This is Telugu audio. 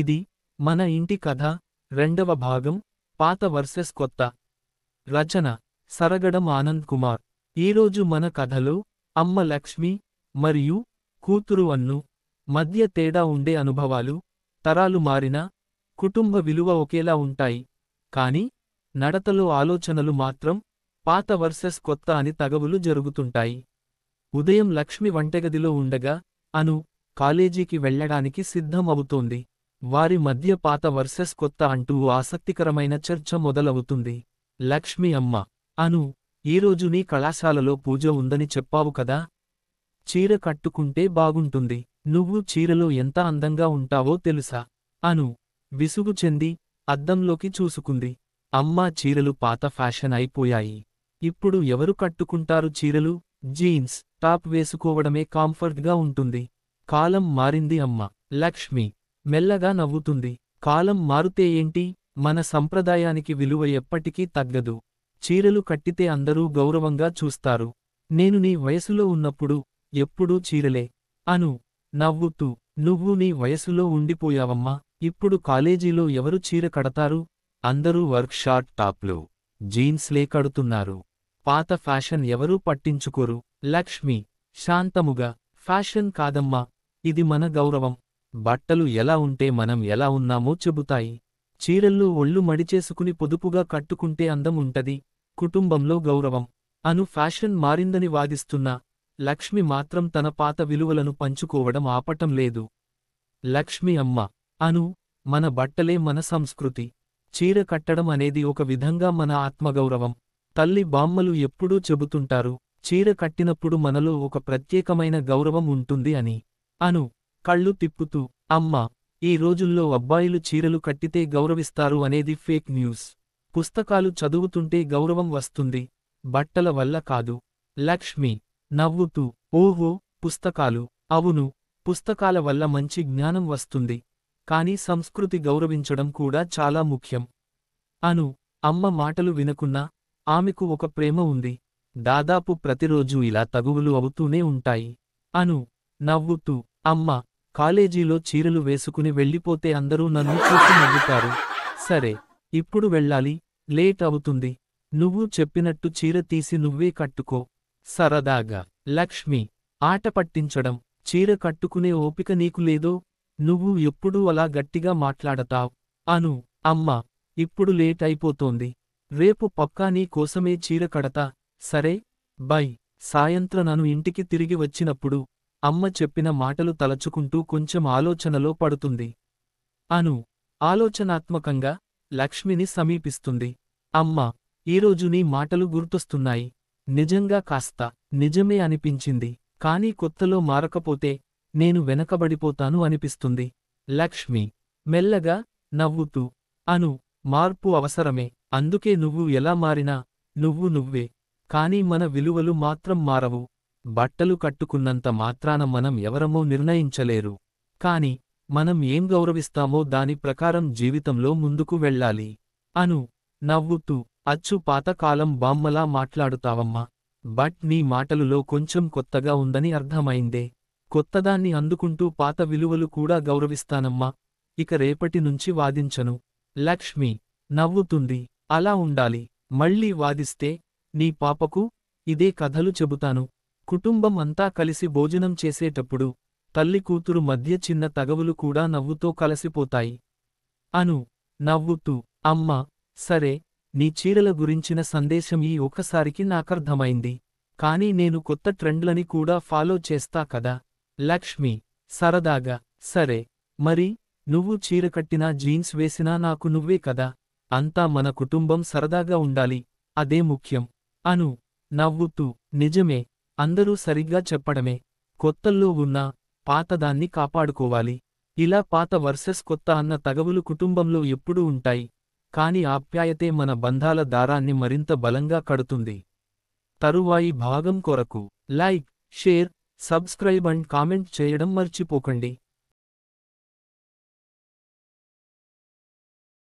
ఇది మన ఇంటి కథ రెండవ భాగం పాత వర్సెస్ కొత్త రచన సరగడం ఆనంద్ కుమార్ ఈరోజు మన కథలో అమ్మ లక్ష్మి మరియు కూతురు అన్ను మధ్య తేడా ఉండే అనుభవాలు తరాలు మారినా కుటుంబ విలువ ఒకేలా ఉంటాయి కాని నడతలో ఆలోచనలు మాత్రం పాత వర్సెస్ కొత్త అని తగవులు జరుగుతుంటాయి ఉదయం లక్ష్మి వంటగదిలో ఉండగా అను కాలేజీకి వెళ్లడానికి సిద్ధం అవుతోంది వారి మధ్య పాత వర్సెస్ కొత్త అంటూ ఆసక్తికరమైన చర్చ మొదలవుతుంది లక్ష్మి అమ్మ అను ఈరోజు నీ కళాశాలలో పూజ ఉందని చెప్పావు కదా చీర కట్టుకుంటే బాగుంటుంది నువ్వు చీరలో ఎంత అందంగా ఉంటావో తెలుసా అను విసుగు చెంది అద్దంలోకి చూసుకుంది అమ్మా చీరలు పాత ఫ్యాషన్ అయిపోయాయి ఇప్పుడు ఎవరు కట్టుకుంటారు చీరలు జీన్స్ టాప్ వేసుకోవడమే కాంఫర్ట్గా ఉంటుంది కాలం మారింది అమ్మ లక్ష్మి మెల్లగా నవ్వుతుంది కాలం మారుతే ఏంటి మన సంప్రదాయానికి విలువ ఎప్పటికీ తగ్గదు చీరలు కట్టితే అందరూ గౌరవంగా చూస్తారు నేను నీ వయసులో ఉన్నప్పుడు ఎప్పుడూ చీరలే అను నవ్వుతూ నువ్వు నీ వయసులో ఉండిపోయావమ్మా ఇప్పుడు కాలేజీలో ఎవరు చీర కడతారు అందరూ వర్క్షాట్ టాప్లు జీన్స్లే కడుతున్నారు పాత ఫ్యాషన్ ఎవరూ పట్టించుకోరు లక్ష్మి శాంతముగా ఫ్యాషన్ కాదమ్మా ఇది మన గౌరవం బట్టలు ఎలా ఉంటే మనం ఎలా ఉన్నామో చెబుతాయి చీరల్లో ఒళ్ళు మడిచేసుకుని పొదుపుగా కట్టుకుంటే అందం ఉంటది కుటుంబంలో గౌరవం అను ఫ్యాషన్ మారిందని వాదిస్తున్నా లక్ష్మి మాత్రం తన పాత విలువలను పంచుకోవడం ఆపటం లేదు లక్ష్మి అమ్మ అను మన బట్టలే మన సంస్కృతి చీర కట్టడం అనేది ఒక విధంగా మన ఆత్మగౌరవం తల్లి బామ్మలు ఎప్పుడూ చెబుతుంటారు చీర కట్టినప్పుడు మనలో ఒక ప్రత్యేకమైన గౌరవం ఉంటుంది అని అను కళ్ళు తిప్పుతూ అమ్మా ఈ రోజుల్లో అబ్బాయిలు చీరలు కట్టితే గౌరవిస్తారు అనేది ఫేక్ న్యూస్ పుస్తకాలు చదువుతుంటే గౌరవం వస్తుంది బట్టల వల్ల కాదు లక్ష్మి నవ్వుతూ ఓహో పుస్తకాలు అవును పుస్తకాల వల్ల మంచి జ్ఞానం వస్తుంది కాని సంస్కృతి గౌరవించడం కూడా చాలా ముఖ్యం అను అమ్మ మాటలు వినకున్నా ఆమెకు ఒక ప్రేమ ఉంది దాదాపు ప్రతిరోజూ ఇలా తగువులు అవుతూనే ఉంటాయి అను నవ్వుతూ అమ్మ కాలేజీలో చీరలు వేసుకుని వెళ్ళిపోతే అందరూ నన్ను చూసి నవ్వుతారు సరే ఇప్పుడు వెళ్ళాలి లేట్ అవుతుంది నువ్వు చెప్పినట్టు చీర తీసి నువ్వే కట్టుకో సరదాగా లక్ష్మి ఆట పట్టించడం చీర కట్టుకునే ఓపిక నీకు లేదో నువ్వు ఎప్పుడూ అలా గట్టిగా మాట్లాడతావ్ అను అమ్మా ఇప్పుడు లేట్ అయిపోతోంది రేపు పక్కా నీ కోసమే చీర కడతా సరే బై సాయంత్రం నన్ను ఇంటికి తిరిగి వచ్చినప్పుడు అమ్మ చెప్పిన మాటలు తలచుకుంటూ కొంచెం ఆలోచనలో పడుతుంది అను ఆలోచనాత్మకంగా లక్ష్మిని సమీపిస్తుంది అమ్మ ఈరోజు నీ మాటలు గుర్తొస్తున్నాయి నిజంగా కాస్త నిజమే అనిపించింది కానీ కొత్తలో మారకపోతే నేను వెనకబడిపోతాను అనిపిస్తుంది లక్ష్మి మెల్లగా నవ్వుతూ అను మార్పు అవసరమే అందుకే నువ్వు ఎలా మారినా నువ్వు నువ్వే కానీ మన విలువలు మాత్రం మారవు బట్టలు కట్టుకున్నంత మాత్రాన మనం ఎవరమో నిర్ణయించలేరు కాని మనం ఏం గౌరవిస్తామో దాని ప్రకారం జీవితంలో ముందుకు వెళ్ళాలి అను నవ్వుతూ అచ్చు పాతకాలం బామ్మలా మాట్లాడుతావమ్మా బట్ నీ మాటలులో కొంచెం కొత్తగా ఉందని అర్థమైందే కొత్తదాన్ని అందుకుంటూ పాత విలువలు కూడా గౌరవిస్తానమ్మా ఇక రేపటినుంచి వాదించను లక్ష్మి నవ్వుతుంది అలా ఉండాలి మళ్ళీ వాదిస్తే నీ పాపకు ఇదే కథలు చెబుతాను కుటుంబం అంతా కలిసి భోజనం చేసేటప్పుడు తల్లి కూతురు మధ్య చిన్న తగవులు కూడా నవ్వుతో కలసిపోతాయి అను నవ్వుతూ అమ్మా సరే నీ చీరల గురించిన సందేశం ఈ ఒకసారికి నాకర్థమైంది కాని నేను కొత్త ట్రెండ్లని కూడా ఫాలో చేస్తా కదా లక్ష్మి సరదాగా సరే మరి నువ్వు చీర కట్టినా జీన్స్ వేసినా నాకు నువ్వే కదా అంతా మన కుటుంబం సరదాగా ఉండాలి అదే ముఖ్యం అను నవ్వుతూ నిజమే అందరూ సరిగ్గా చెప్పడమే కొత్తల్లో ఉన్న పాతదాన్ని కాపాడుకోవాలి ఇలా పాత వర్సెస్ కొత్త అన్న తగవులు కుటుంబంలో ఎప్పుడూ ఉంటాయి కాని ఆప్యాయతే మన బంధాల దారాన్ని మరింత బలంగా కడుతుంది తరువాయి భాగం కొరకు like share subscribe and comment చేయడం మర్చిపోకండి